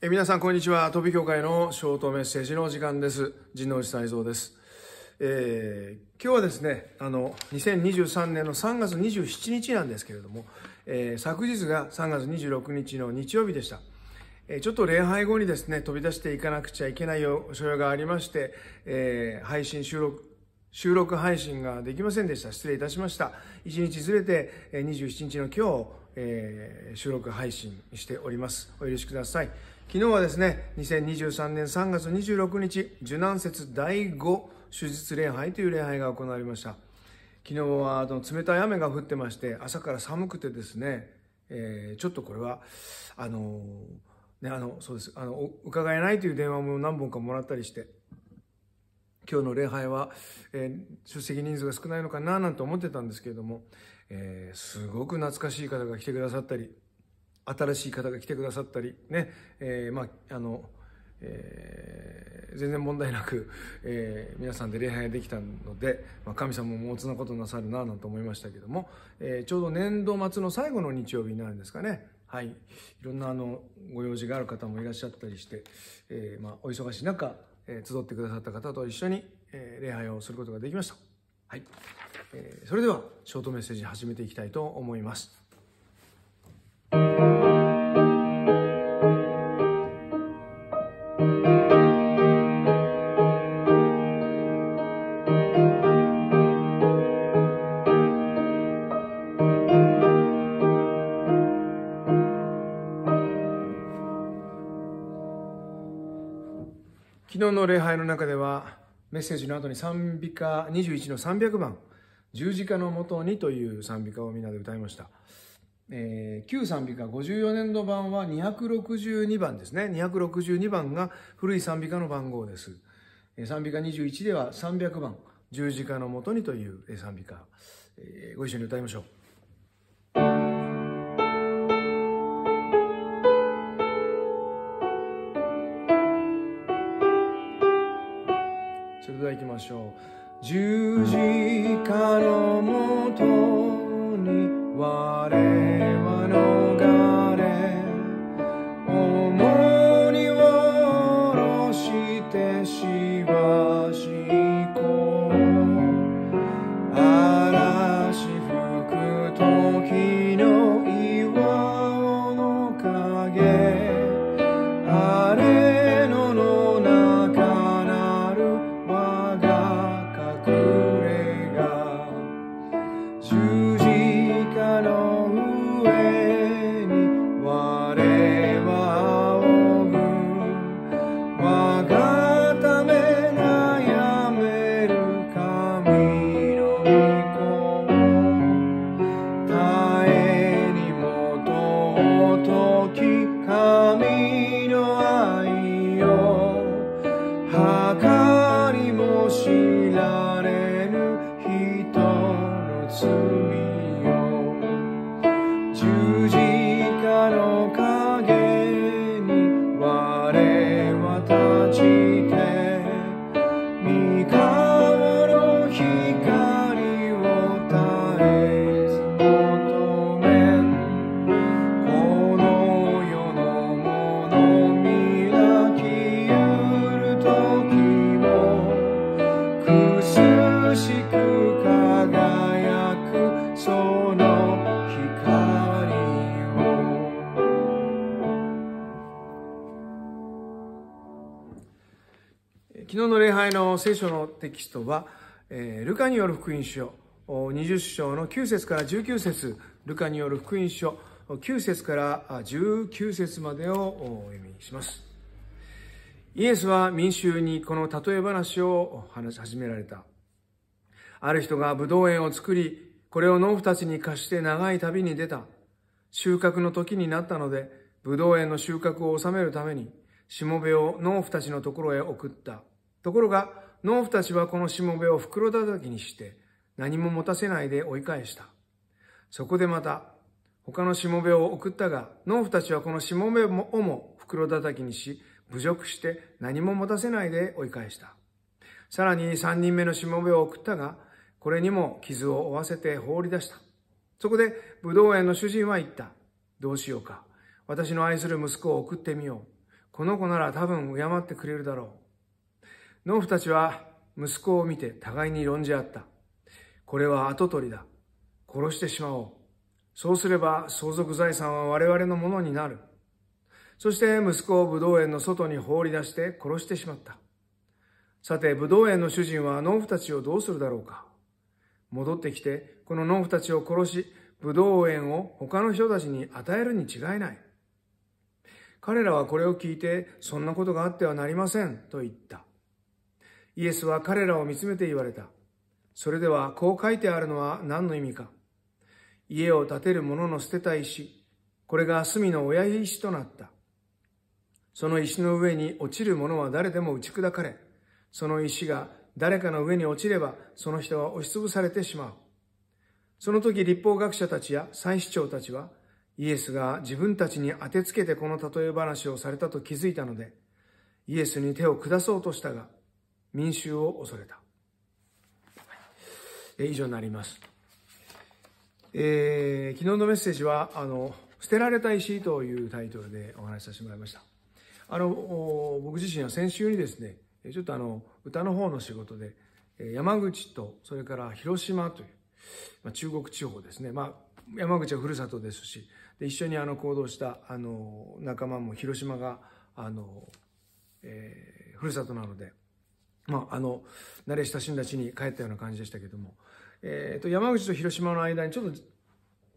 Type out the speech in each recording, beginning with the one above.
え皆さん、こんにちは。飛び協会のショートメッセージの時間です。神農寺泰造です。えー、今日はですね、あの、2023年の3月27日なんですけれども、えー、昨日が3月26日の日曜日でした。えー、ちょっと礼拝後にですね、飛び出していかなくちゃいけない所要がありまして、え配信収録、収録配信ができませんでした。失礼いたしました。1日ずれて27日の今日、え収録配信しております。お許しください。昨日はですね、2023年3月26日、受難節第5手術礼拝という礼拝が行われました。昨日はあの冷たい雨が降ってまして、朝から寒くてですね、えー、ちょっとこれは、あのー、ね、あの、そうです、あの、伺えないという電話も何本かもらったりして、今日の礼拝は、えー、出席人数が少ないのかななんて思ってたんですけれども、えー、すごく懐かしい方が来てくださったり、新しい方が来てくださったり、ね、えー、まあ、あの、えー、全然問題なく、えー、皆さんで礼拝できたので、まあ、神様もおつなことなさるななんて思いましたけども、えー、ちょうど年度末の最後の日曜日になるんですかね。はい。いろんなあの、ご用事がある方もいらっしゃったりして、えー、まあ、お忙しい中、えー、集ってくださった方と一緒に、えー、礼拝をすることができました。はい。えー、それでは、ショートメッセージ始めていきたいと思います。の礼拝の中ではメッセージの後に賛美歌21の300番「十字架のもとに」という賛美歌をみんなで歌いました、えー、旧賛美歌54年度版は262番ですね262番が古い賛美歌の番号です、えー、賛美歌21では300番「十字架のもとに」という賛美歌、えー、ご一緒に歌いましょうはきましょう十字架のもとに我々美しく輝くその光を昨日の礼拝の聖書のテキストは、えー、ルカによる福音書20章の9節から19節ルカによる福音書9節から19節までをお読みしますイエスは民衆にこの例え話を話し始められた。ある人が葡萄園を作り、これを農夫たちに貸して長い旅に出た。収穫の時になったので、葡萄園の収穫を収めるために、しもべを農夫たちのところへ送った。ところが、農夫たちはこのしもべを袋叩きにして、何も持たせないで追い返した。そこでまた、他のしもべを送ったが、農夫たちはこのしもべをも袋叩きにし、侮辱して何も持たせないで追い返した。さらに三人目のしもべを送ったが、これにも傷を負わせて放り出した。そこで、武道園の主人は言った。どうしようか。私の愛する息子を送ってみよう。この子なら多分敬ってくれるだろう。農夫たちは息子を見て互いに論じ合った。これは跡取りだ。殺してしまおう。そうすれば相続財産は我々のものになる。そして息子を武道園の外に放り出して殺してしまった。さて、武道園の主人は農夫たちをどうするだろうか。戻ってきて、この農夫たちを殺し、武道園を他の人たちに与えるに違いない。彼らはこれを聞いて、そんなことがあってはなりません、と言った。イエスは彼らを見つめて言われた。それでは、こう書いてあるのは何の意味か。家を建てる者の捨てた石、これが隅の親石となった。その石の上に落ちる者は誰でも打ち砕かれ、その石が誰かの上に落ちれば、その人は押しつぶされてしまう。その時、立法学者たちや祭司長たちは、イエスが自分たちに当てつけてこの例え話をされたと気づいたので、イエスに手を下そうとしたが、民衆を恐れた。以上になります。えー、昨日のメッセージは、あの、捨てられた石というタイトルでお話しさせてもらいました。あの、僕自身は先週にですね、ちょっとあの、歌の方の仕事で、山口と、それから広島という、まあ、中国地方ですね。まあ、山口はふるさとですし、で一緒にあの、行動した、あの、仲間も広島が、あの、えー、ふるさとなので、まあ、あの、慣れ親しんだ地に帰ったような感じでしたけども、えっ、ー、と、山口と広島の間にちょっと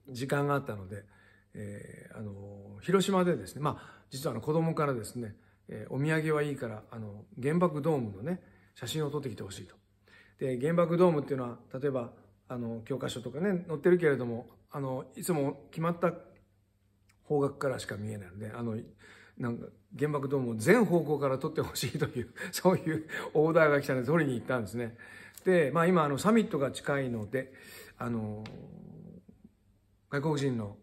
時間があったので、えー、あの、広島でですね、まあ、実はあの子供からですね、えー、お土産はいいから、あの、原爆ドームのね、写真を撮ってきてほしいと。で、原爆ドームっていうのは、例えば、あの、教科書とかね、載ってるけれども、あの、いつも決まった方角からしか見えないので、あの、なんか、原爆ドームを全方向から撮ってほしいという、そういうオーダーが来たので、撮りに行ったんですね。で、まあ今、あの、サミットが近いので、あの、外国人の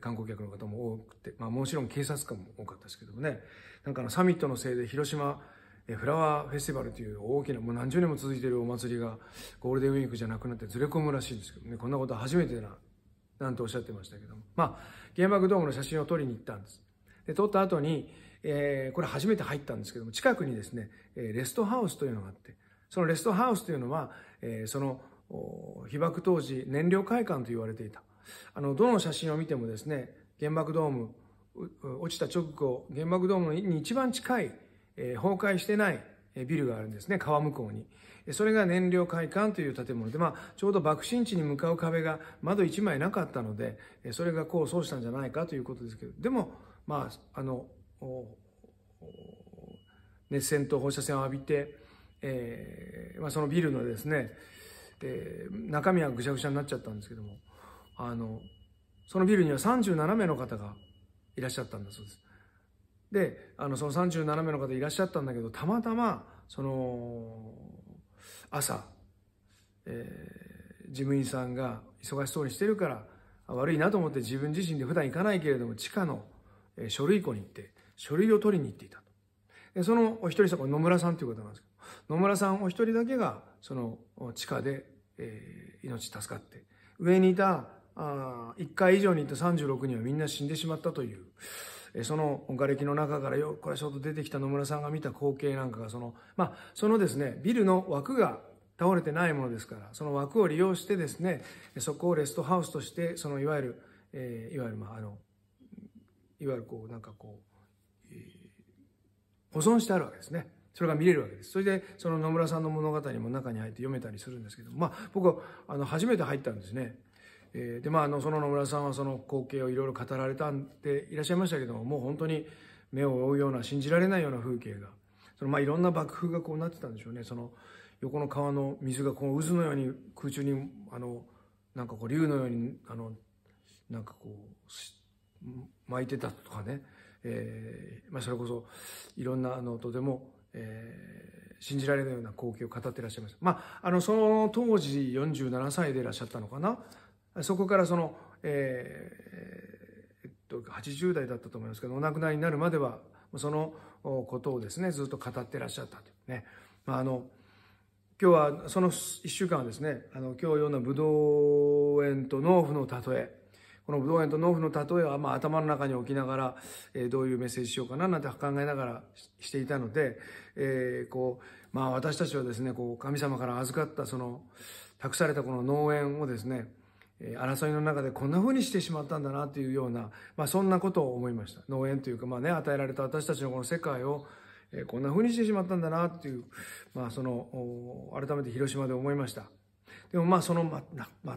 観光客の方も多くて、まあ、もちろん警察官も多かったですけどもね、なんかのサミットのせいで広島フラワーフェスティバルという大きな、もう何十年も続いているお祭りがゴールデンウィークじゃなくなってずれ込むらしいんですけどね、こんなこと初めてな、なんておっしゃってましたけども、まあ、原爆ドームの写真を撮りに行ったんです。で、撮った後に、えー、これ初めて入ったんですけども、近くにですね、レストハウスというのがあって、そのレストハウスというのは、えー、その、被爆当時、燃料会館と言われていた。あの、どの写真を見てもですね、原爆ドーム、落ちた直後、原爆ドームに一番近い、え崩壊してないビルがあるんですね、川向こうに。それが燃料会館という建物で、まあ、ちょうど爆心地に向かう壁が窓1枚なかったので、それが功を奏したんじゃないかということですけど、でも、まあ、あの、熱線と放射線を浴びて、えーまあ、そのビルのですね、えー、中身はぐしゃぐしゃになっちゃったんですけども、あの、そのビルには37名の方がいらっしゃったんだそうです。で、あの、その37名の方いらっしゃったんだけど、たまたま、その、朝、えー、事務員さんが忙しそうにしてるから、悪いなと思って自分自身で普段行かないけれども、地下の、えー、書類庫に行って、書類を取りに行っていたと。で、そのお一人さん、これ野村さんということなんですけど、野村さんお一人だけが、その、地下で、えー、命助かって、上にいたあ1回以上にいた36人はみんな死んでしまったという、その瓦礫の中からよ、これちょっと出てきた野村さんが見た光景なんかが、その、まあ、そのですね、ビルの枠が倒れてないものですから、その枠を利用してですね、そこをレストハウスとして、そのいわゆる、えー、いわゆる、まあ、あの、いわゆるこう、なんかこう、えー、保存してあるわけですね。それが見れるわけです。それで、その野村さんの物語も中に入って読めたりするんですけど、まあ、僕は、あの、初めて入ったんですね。えー、でまああのその野村さんはその光景をいろいろ語られたんでいらっしゃいましたけどももう本当に目を覆うような信じられないような風景がそのまあいろんな爆風がこうなってたんでしょうねその横の川の水がこの渦のように空中にあのなんかこう竜のようにあのなんかこう巻いてたとかね、えーまあ、それこそいろんなあのとても、えー、信じられないような光景を語ってらっしゃいましたまああのその当時47歳でいらっしゃったのかなそこからその、えーえっと、80代だったと思いますけどお亡くなりになるまではそのことをですねずっと語ってらっしゃったというね、まあ、あの今日はその1週間はですねあの今日読んだブドウ園と農夫の例えこのブドウ園と農夫の例えは、まあ、頭の中に置きながら、えー、どういうメッセージしようかななんて考えながらしていたので、えー、こうまあ、私たちはですねこう神様から預かったその託されたこの農園をですね争いの中でこんな風にしてしまったんだなというような、まあ、そんなことを思いました農園というか、まあね、与えられた私たちのこの世界をこんな風にしてしまったんだなっていう、まあ、その改めて広島で思いましたでもまあその、ま、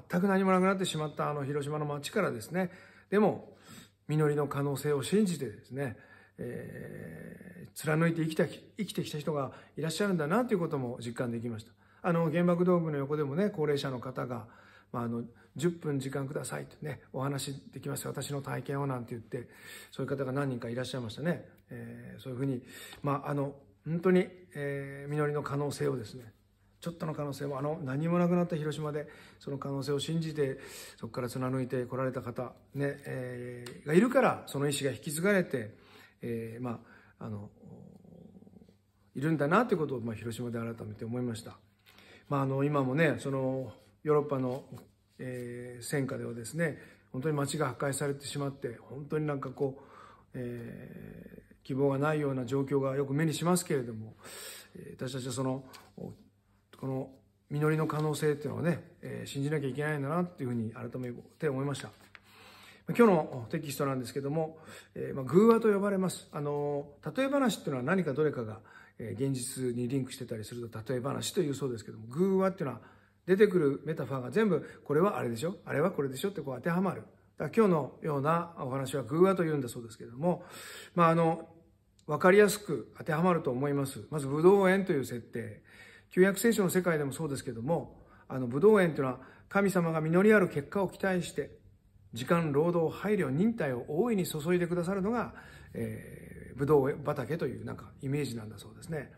全く何もなくなってしまったあの広島の街からですねでも実りの可能性を信じてですね、えー、貫いて生きた生きてきた人がいらっしゃるんだなということも実感できましたあの原爆ドームの横でもね高齢者の方がまあ、あの、10分時間くださいとね、お話できます私の体験をなんて言って、そういう方が何人かいらっしゃいましたね。えー、そういうふうに、まあ、あの、本当に、えー、実りの可能性をですね、ちょっとの可能性も、あの、何もなくなった広島で、その可能性を信じて、そこから貫いてこられた方、ね、えー、がいるから、その意思が引き継がれて、えー、まあ、あの、いるんだなということを、まあ、広島で改めて思いました。まあ、あの、今もね、その、ヨーロッパの、えー、戦火ではですね本当に街が破壊されてしまって本当になんかこう、えー、希望がないような状況がよく目にしますけれども、え私たちはそのこの実りの可能性っていうのをね、えー、信じなきゃいけないんだなっていうふうに改めて思いました今日のテキストなんですけども、えーまあ、偶話と呼ばれますあの例え話っていうのは何かどれかが現実にリンクしてたりすると例え話というそうですけども偶話っていうのは出てくるメタファーが全部これはあれでしょあれはこれでしょってこう当てはまるだ今日のようなお話は偶話というんだそうですけれども、まあ、あの分かりやすく当てはまると思いますまずブドウ園という設定旧約聖書の世界でもそうですけどもあのブドウ園というのは神様が実りある結果を期待して時間労働配慮忍耐を大いに注いでくださるのが、えー、ブドウ畑というなんかイメージなんだそうですね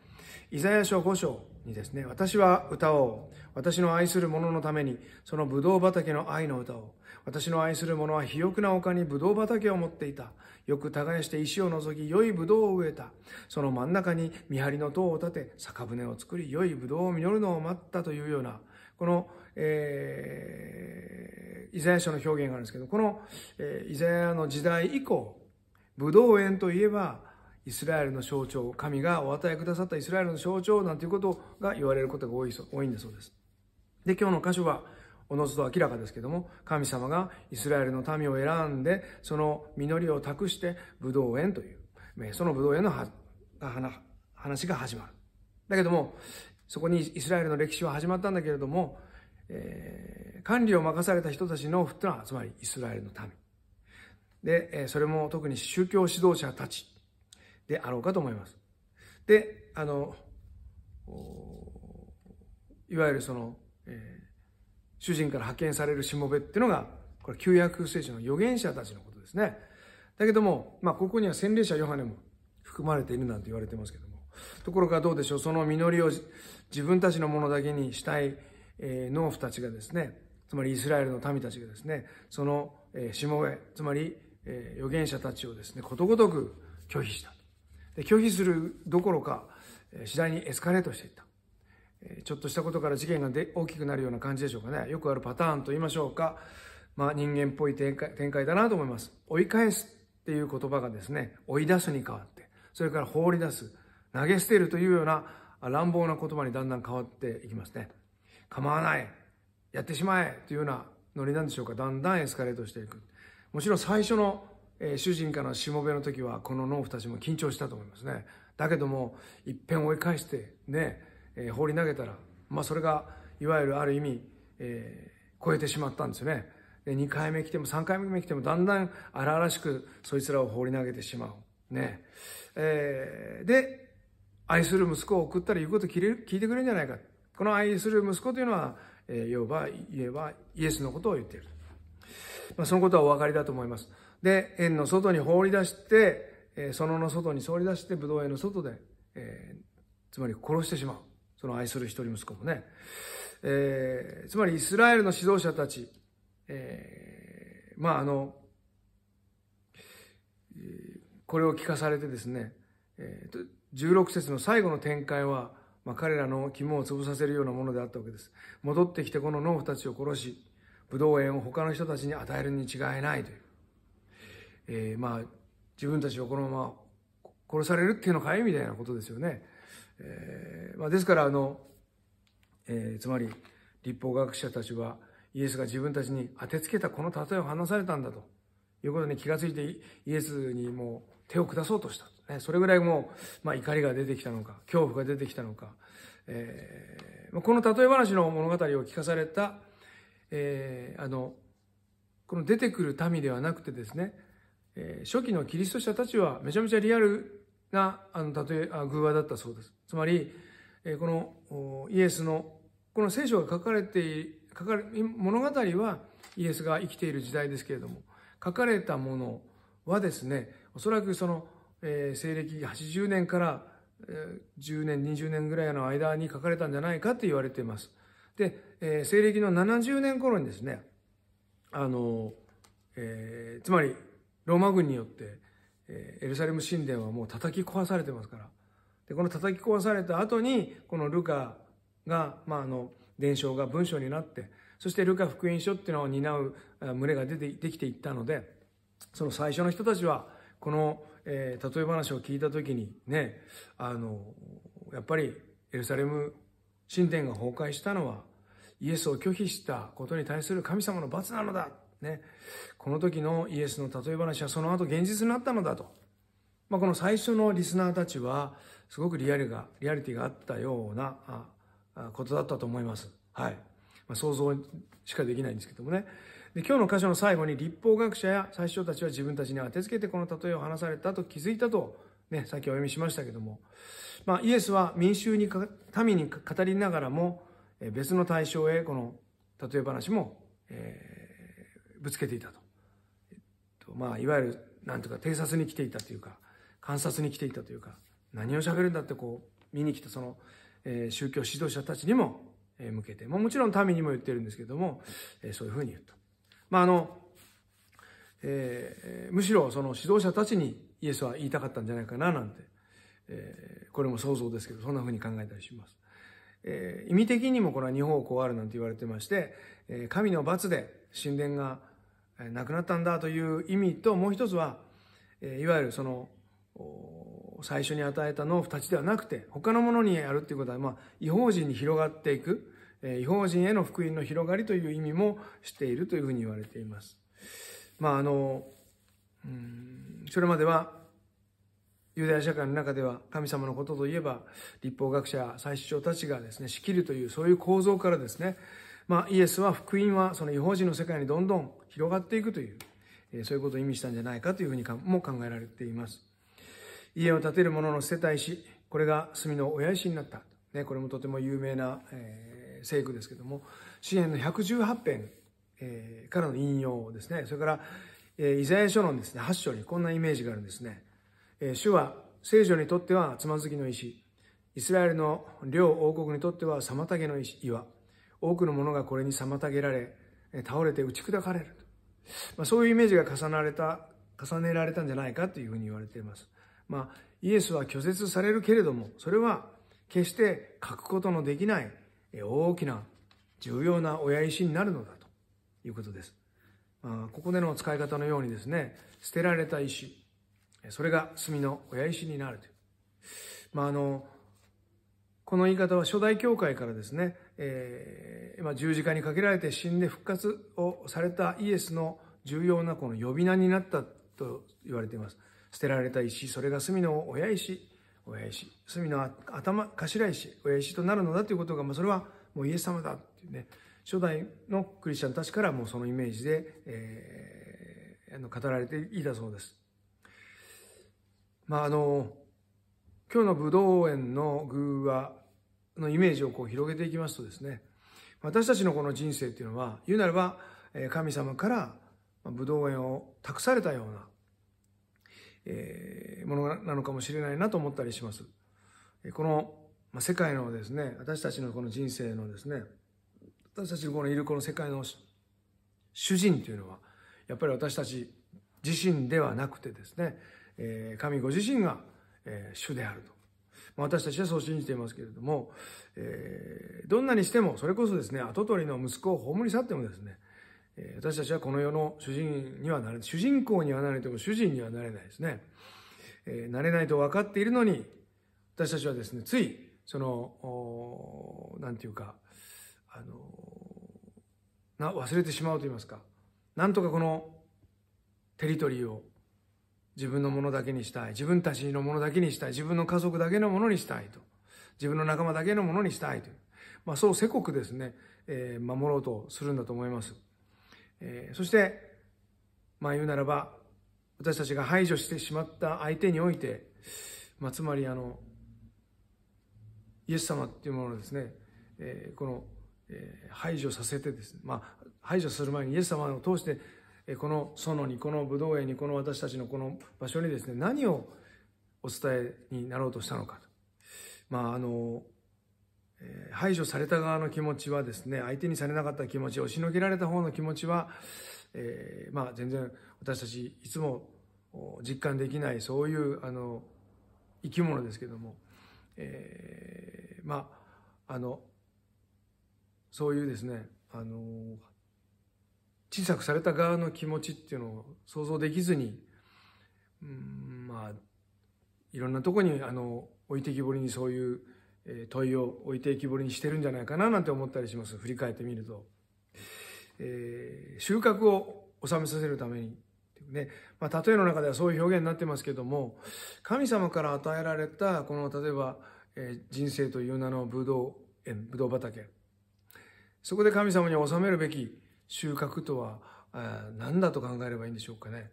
イザヤ書5章にですね、私は歌おう。私の愛する者のために、そのブドウ畑の愛の歌を。私の愛する者は肥沃な丘にブドウ畑を持っていた。よく耕して石を除き、良いブドウを植えた。その真ん中に見張りの塔を建て、酒舟を作り、良いブドウを実るのを待ったというような、この、えー、イザヤ書の表現があるんですけど、この、えー、イザヤの時代以降、ブドウ園といえば、イスラエルの象徴、神がお与えくださったイスラエルの象徴なんていうことが言われることが多い多いんだそうです。で、今日の箇所は、おのずと明らかですけども、神様がイスラエルの民を選んで、その実りを託して、武道園という、その武道園の話が始まる。だけども、そこにイスラエルの歴史は始まったんだけれども、えー、管理を任された人たちのいうのは、つまりイスラエルの民。で、それも特に宗教指導者たちであろうかと思います。で、あの、いわゆるその、えー、主人から派遣されるしもべっていうのが、これ旧約聖書の預言者たちのことですね。だけども、まあ、ここには洗礼者ヨハネも含まれているなんて言われてますけども。ところがどうでしょう、その実りを自分たちのものだけにしたい、えー、農夫たちがですね、つまりイスラエルの民たちがですね、その、えー、しもべ、つまり、えー、預言者たちをですね、ことごとく拒否した。拒否するどころか、次第にエスカレートしていった。ちょっとしたことから事件がで大きくなるような感じでしょうかね。よくあるパターンと言いましょうか。まあ人間っぽい展開展開だなと思います。追い返すっていう言葉がですね、追い出すに変わって、それから放り出す、投げ捨てるというような乱暴な言葉にだんだん変わっていきますね。構わない、やってしまえというようなノリなんでしょうか。だんだんエスカレートしていく。もちろん最初のえー、主人からのしもべの時はこの農夫たちも緊張したと思いますねだけどもいっぺん追い返してね、えー、放り投げたら、まあ、それがいわゆるある意味、えー、超えてしまったんですよねで2回目来ても3回目来てもだんだん荒々しくそいつらを放り投げてしまうねえー、で愛する息子を送ったら言うこと聞いてくれるんじゃないかこの愛する息子というのは、えー、言えばイエスのことを言っている、まあ、そのことはお分かりだと思いますで、園の外に放り出して、園の外に放り出して、どう園の外で、えー、つまり殺してしまう。その愛する一人息子もね。えー、つまりイスラエルの指導者たち、えー、まああの、これを聞かされてですね、えー、16節の最後の展開は、まあ、彼らの肝を潰させるようなものであったわけです。戻ってきてこの農夫たちを殺し、どう園を他の人たちに与えるに違いないという。えー、まあ、自分たちはこのまま殺されるっていうのかいみたいなことですよね。えー、まあ、ですから、あの、えー、つまり、立法学者たちは、イエスが自分たちに当てつけたこの例えを話されたんだということに気がついて、イエスにもう手を下そうとした。ね、それぐらいもう、まあ、怒りが出てきたのか、恐怖が出てきたのか、えー、この例え話の物語を聞かされた、えー、あの、この出てくる民ではなくてですね、えー、初期のキリスト者たちはめちゃめちゃリアルな、あの、例え、あ偶話だったそうです。つまり、えー、このイエスの、この聖書が書かれて、書かれ、物語はイエスが生きている時代ですけれども、書かれたものはですね、おそらくその、えー、西暦80年から、えー、10年、20年ぐらいの間に書かれたんじゃないかと言われています。で、えー、西暦の70年頃にですね、あの、えー、つまりローマ軍によって、えエルサレム神殿はもう叩き壊されてますから。で、この叩き壊された後に、このルカが、まあ、あの、伝承が文章になって、そしてルカ福音書っていうのを担う群れが出て、できていったので、その最初の人たちは、この、えー、例え話を聞いた時にね、あの、やっぱりエルサレム神殿が崩壊したのは、イエスを拒否したことに対する神様の罰なのだね、この時のイエスの例え話はその後現実になったのだと。まあ、この最初のリスナーたちは、すごくリアルが、リアリティがあったようなことだったと思います。はい。まあ、想像しかできないんですけどもね。で今日の箇所の最後に、立法学者や最初たちは自分たちに当てつけてこの例えを話されたと気づいたと、ね、さっきお読みしましたけども。まあ、イエスは民衆にか、民に語りながらも、別の対象へこの例え話も、えーぶつけていたと。えっと、まあ、いわゆる、なんとか偵察に来ていたというか、観察に来ていたというか、何を喋るんだってこう、見に来たその、えー、宗教指導者たちにも、え向けて、まあ、もちろん民にも言ってるんですけども、えー、そういうふうに言った。まあ、あの、えー、むしろその指導者たちにイエスは言いたかったんじゃないかななんて、えー、これも想像ですけど、そんなふうに考えたりします。えー、意味的にもこれはをこうあるなんて言われてまして、えー、神の罰で神殿がなくなったんだという意味と、もう一つは、えー、いわゆるその、最初に与えた農夫たちではなくて、他のものにやるっていうことは、まあ、違法人に広がっていく、えー、違法人への福音の広がりという意味もしているというふうに言われています。まあ、あの、うん、それまでは、ユダヤ社会の中では神様のことといえば立法学者最主張たちがですね仕切るというそういう構造からですね、まあ、イエスは福音はその違法人の世界にどんどん広がっていくというそういうことを意味したんじゃないかというふうにも考えられています家を建てる者の世帯しこれが墨の親石になった、ね、これもとても有名な、えー、聖句ですけども詩篇の118編、えー、からの引用ですねそれから、えー、イザヤ書のですね8章にこんなイメージがあるんですね主は聖女にとってはつまずきの石、イスラエルの両王国にとっては妨げの岩、多くの者がこれに妨げられ、倒れて打ち砕かれる。まあ、そういうイメージが重なれた、重ねられたんじゃないかというふうに言われています。まあ、イエスは拒絶されるけれども、それは決して書くことのできない大きな重要な親石になるのだということです。まあ、ここでの使い方のようにですね、捨てられた石、それが炭の親石になるという。まあ、あの、この言い方は初代教会からですね、えー、ま十字架にかけられて死んで復活をされたイエスの重要なこの呼び名になったと言われています。捨てられた石、それが隅の親石、親石、隅の頭、頭石、親石となるのだということが、まあ、それはもうイエス様だっていうね、初代のクリスチャンたちからもうそのイメージで、えー、あの語られていたそうです。まあ、あの、今日の武道園の偶話のイメージをこう広げていきますとですね、私たちのこの人生っていうのは、言うなれば、神様から武道園を託されたような、ものなのかもしれないなと思ったりします。この、世界のですね、私たちのこの人生のですね、私たちのこのいるこの世界の主人というのは、やっぱり私たち自身ではなくてですね、えー、神ご自身が、えー、主であると。まあ、私たちはそう信じていますけれども、えー、どんなにしても、それこそですね、跡取りの息子を葬り去ってもですね、え私たちはこの世の主人にはなれ、主人公にはなれても主人にはなれないですね。えなれないと分かっているのに、私たちはですね、つい、その、なんていうか、あのな、忘れてしまうと言いますか、なんとかこのテリトリーを自分のものだけにしたい。自分たちのものだけにしたい。自分の家族だけのものにしたいと。自分の仲間だけのものにしたいという。まあ、そうせこくですね、えー、守ろうとするんだと思います。えー、そして、まあ言うならば、私たちが排除してしまった相手において、まあ、つまりあの、イエス様っていうものをですね、えー、この、えー、排除させてですね、まあ、排除する前にイエス様を通してこの園に、この武道園に、この私たちのこの場所にですね、何をお伝えになろうとしたのかと。まあ、あの、排除された側の気持ちはですね、相手にされなかった気持ち、押しのけられた方の気持ちは、えー、まあ全然私たちいつも実感できない、そういうあの、生き物ですけども、えー、まあ、あの、そういうですね、あの、小さくされた側の気持ちっていうのを想像できずに、うん、まあいろんなとこにあの置いてきぼりにそういう、え問いを置いてきぼりにしてるんじゃないかななんて思ったりします振り返ってみると、えー、収穫を収めさせるためにねまあ、例えの中ではそういう表現になってますけども神様から与えられたこの例えば、えー、人生という名のブドウ園ブドウ畑そこで神様に納めるべき収穫とは何だと考えればいいんでしょうかね。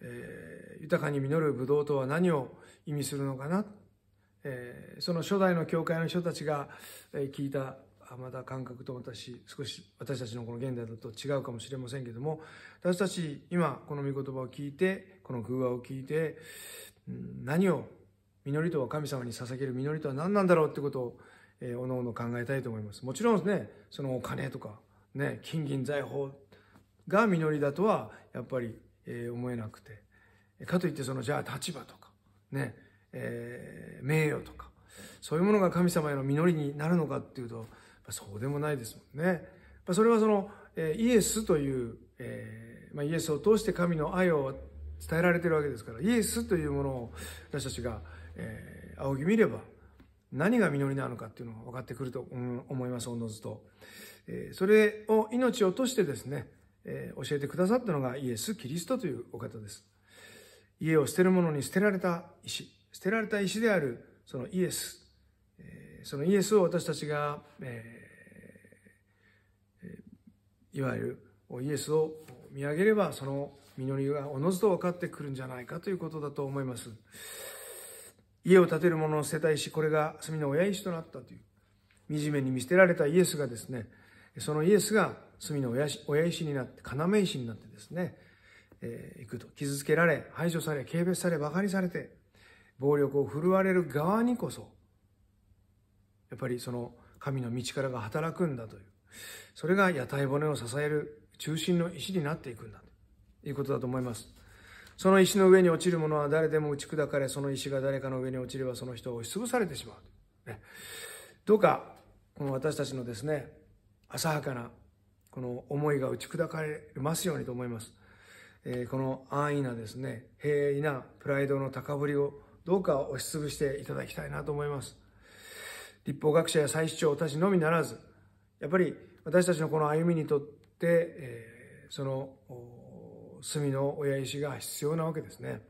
えー、豊かに実るブドウとは何を意味するのかな、えー、その初代の教会の人たちが聞いたまた感覚と私少し私たちのこの現代だと違うかもしれませんけども私たち今この御言葉を聞いてこの偶話を聞いて何を実りとは神様に捧げる実りとは何なんだろうってことを、えー、おのおの考えたいと思いますもちろんですねそのお金とかね、金銀財宝が実りだとはやっぱり、えー、思えなくてかといってそのじゃあ立場とか、ねえー、名誉とかそういうものが神様への実りになるのかっていうとそうでもないですもんね。それはその、えー、イエスという、えーまあ、イエスを通して神の愛を伝えられてるわけですからイエスというものを私たちが、えー、仰ぎ見れば何が実りなのかっていうのが分かってくると思いますおのずと。それを命を落としてですね、教えてくださったのがイエス・キリストというお方です。家を捨てる者に捨てられた石、捨てられた石であるそのイエス、そのイエスを私たちが、いわゆるイエスを見上げればその実りがおのずと分かってくるんじゃないかということだと思います。家を建てる者の捨てた石、これが罪の親石となったという、惨めに見捨てられたイエスがですね、そのイエスが罪の親石になって、要石になってですね、えー、行くと。傷つけられ、排除され、軽蔑され、馬鹿にされて、暴力を振るわれる側にこそ、やっぱりその神の道からが働くんだという。それが屋台骨を支える中心の石になっていくんだということだと思います。その石の上に落ちるものは誰でも打ち砕かれ、その石が誰かの上に落ちればその人は押しつぶされてしまう。ね、どうか、この私たちのですね、浅はかなこの思いが打ち砕かれますようにと思います。えー、この安易なですね、平易なプライドの高ぶりをどうか押しつぶしていただきたいなと思います。立法学者や再市長たちのみならず、やっぱり私たちのこの歩みにとって、えー、その隅の親石が必要なわけですね。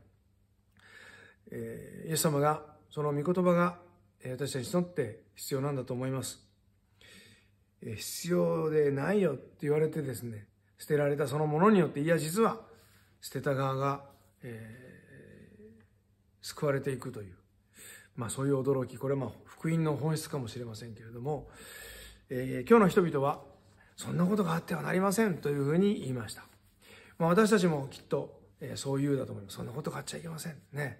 えー、イエス様が、その御言葉が私たちにとって必要なんだと思います。必要でないよって言われてですね、捨てられたそのものによって、いや、実は捨てた側が、えー、救われていくという、まあそういう驚き、これはまあ福音の本質かもしれませんけれども、えー、今日の人々は、そんなことがあってはなりませんというふうに言いました。まあ私たちもきっと、えー、そう言うだと思います。そんなことがあっちゃいけません。ね。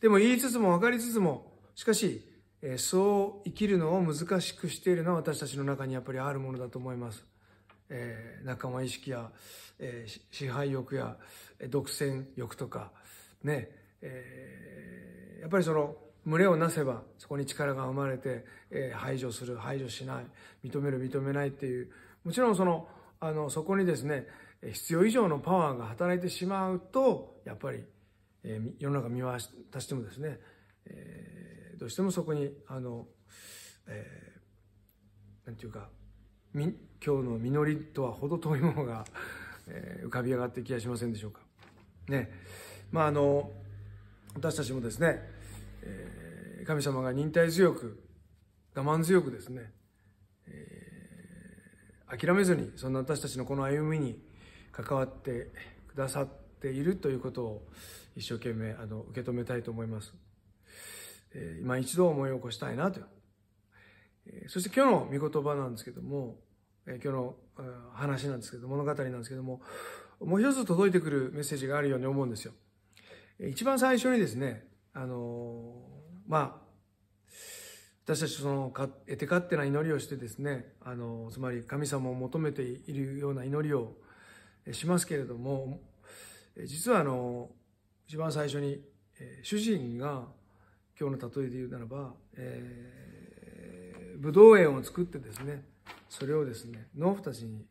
でも言いつつも分かりつつも、しかし、えそう生きるのを難しくしているのは私たちの中にやっぱりあるものだと思います。えー、仲間意識や、えー、支配欲や独占欲とか、ね、えー、やっぱりその群れをなせばそこに力が生まれて、え排除する、排除しない、認める、認めないっていう、もちろんその、あの、そこにですね、必要以上のパワーが働いてしまうと、やっぱり、え世の中見渡してもですね、えーどうしてもそこにあの、えー、なんていうか今日の実りとは程遠いものが、えー、浮かび上がって気がしませんでしょうか。ねまああの私たちもですね、えー、神様が忍耐強く我慢強くですね、えー、諦めずにそんな私たちのこの歩みに関わってくださっているということを一生懸命あの受け止めたいと思います。え今一度思い起こしたいなとえそして今日の御言葉なんですけども、え今日の話なんですけど、物語なんですけども、もう一つ届いてくるメッセージがあるように思うんですよ。一番最初にですね、あのまあ、私たちその、得て勝手な祈りをしてですね、あのつまり神様を求めているような祈りをしますけれども、実はあの、一番最初に、主人が今日の例えで言うならば、えー、ブドウ園を作ってですねそれをですね農夫たちに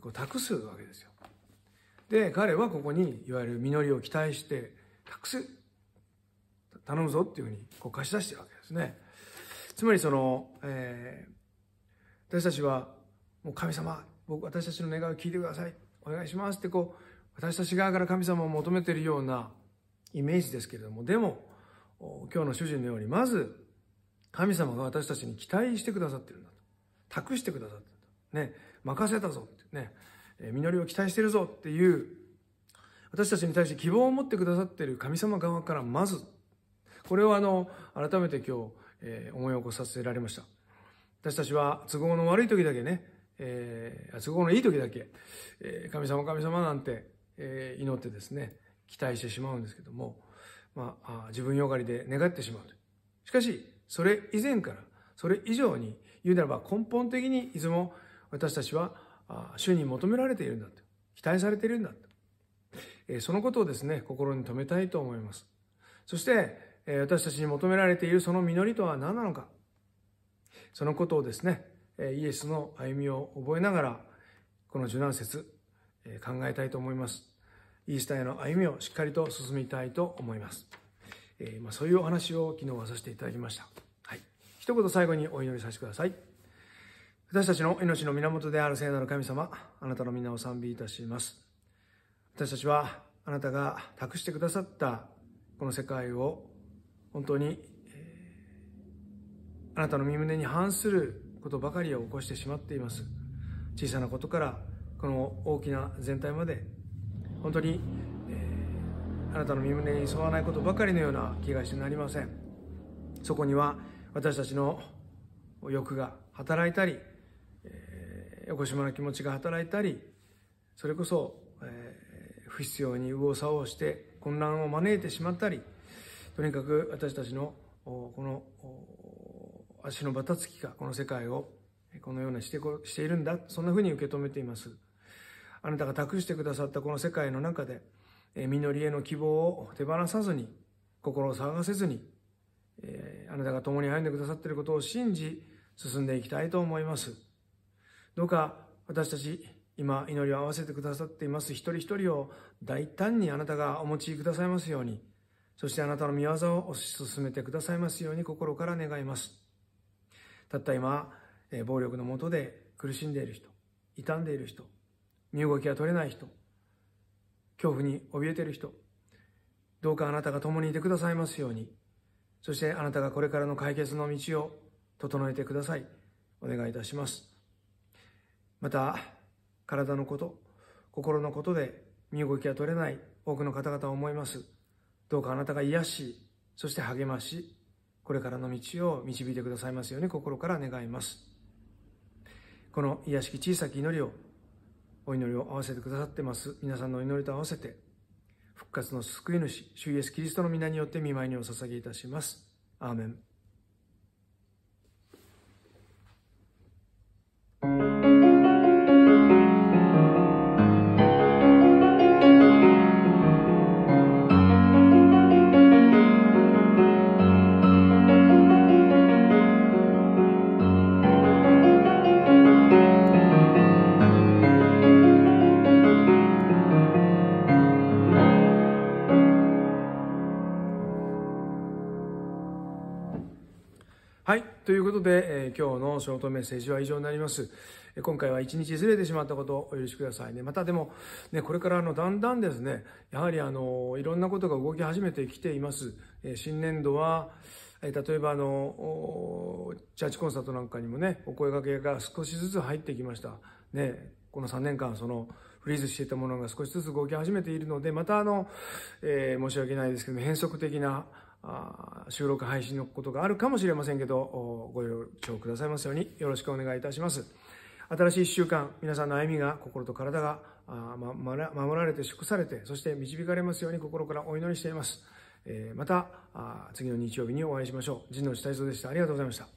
こう託すわけですよで彼はここにいわゆる実りを期待して託す頼むぞっていうふうにこう貸し出してるわけですねつまりその、えー、私たちはもう神様僕私たちの願いを聞いてくださいお願いしますってこう私たち側から神様を求めているようなイメージですけれどもでも今日の主人のように、まず、神様が私たちに期待してくださってるんだと。託してくださってるんだ。ね、任せたぞってね、え実りを期待してるぞっていう、私たちに対して希望を持ってくださってる神様側からまず、これをあの、改めて今日、えー、思い起こさせられました。私たちは都合の悪い時だけね、えー、都合のいい時だけ、えー、神様神様なんて、えー、祈ってですね、期待してしまうんですけども、まあ、自分よがりで願ってしまうしかし、それ以前から、それ以上に、言うならば根本的にいつも私たちは、主に求められているんだと。期待されているんだと。そのことをですね、心に留めたいと思います。そして、私たちに求められているその実りとは何なのか。そのことをですね、イエスの歩みを覚えながら、この受難節、考えたいと思います。イースターへの歩みをしっかりと進みたいと思います。えー、まあ、そういうお話を昨日はさせていただきました。はい。一言最後にお祈りさせてください。私たちの命の源である聖なる神様、あなたの皆を賛美いたします。私たちはあなたが託してくださったこの世界を本当に、えー、あなたの身胸に反することばかりを起こしてしまっています。小さなことからこの大きな全体まで本当に、えー、あなたの身胸に沿わないことばかりのような気がしてなりませんそこには私たちの欲が働いたり、えー、横島の気持ちが働いたりそれこそ、えー、不必要に右往左往して混乱を招いてしまったりとにかく私たちのこの足のばたつきがこの世界をこのようなしてしているんだそんなふうに受け止めていますあなたが託してくださったこの世界の中で、え実りへの希望を手放さずに、心を騒がせずに、えあなたが共に歩んでくださっていることを信じ、進んでいきたいと思います。どうか私たち、今、祈りを合わせてくださっています一人一人を大胆にあなたがお持ちくださいますように、そしてあなたの御業を推し進めてくださいますように心から願います。たった今、暴力のもとで苦しんでいる人、傷んでいる人、身動きが取れない人、恐怖に怯えている人、どうかあなたが共にいてくださいますように、そしてあなたがこれからの解決の道を整えてください。お願いいたします。また、体のこと、心のことで身動きが取れない多くの方々を思います。どうかあなたが癒し、そして励まし、これからの道を導いてくださいますように心から願います。この癒しき小さき祈りをお祈りを合わせてくださってます皆さんのお祈りと合わせて復活の救い主主イエスキリストの皆によって見舞いにお捧げいたしますアーメンはい。ということで、えー、今日のショートメッセージは以上になります。え今回は一日ずれてしまったことをお許しくださいね。またでも、ね、これからあの、だんだんですね、やはりあの、いろんなことが動き始めてきています。えー、新年度は、え例えばあの、チャーチコンサートなんかにもね、お声掛けが少しずつ入ってきました。ね、この3年間、その、フリーズしていたものが少しずつ動き始めているので、またあの、え申し訳ないですけど、変則的なあ収録配信のことがあるかもしれませんけど、ご了承くださいますようによろしくお願いいたします。新しい1週間、皆さんの歩みが心と体が守られて祝されて、そして導かれますように心からお祈りしています。また、次の日曜日にお会いしましょう。神野内大蔵でした。ありがとうございました。